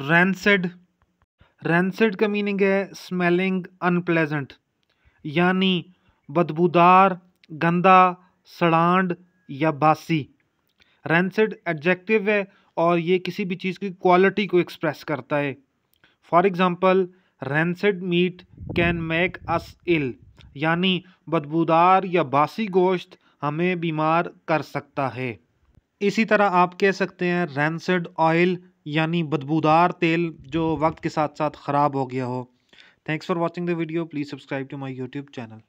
रैनसेड रैनसेड का मीनिंग है smelling unpleasant यानी बदबूदार गंदा सड़ांड या बासी रैनसेड एडजेक्टिव है और ये किसी भी चीज़ की क्वालिटी को एक्सप्रेस करता है for example rancid meat can make us ill यानी बदबूदार या बासी गोश्त हमें बीमार कर सकता है इसी तरह आप कह सकते हैं रैनसेड ऑयल यानी बदबूदार तेल जो वक्त के साथ साथ ख़राब हो गया हो thanks for watching the video please subscribe to my YouTube channel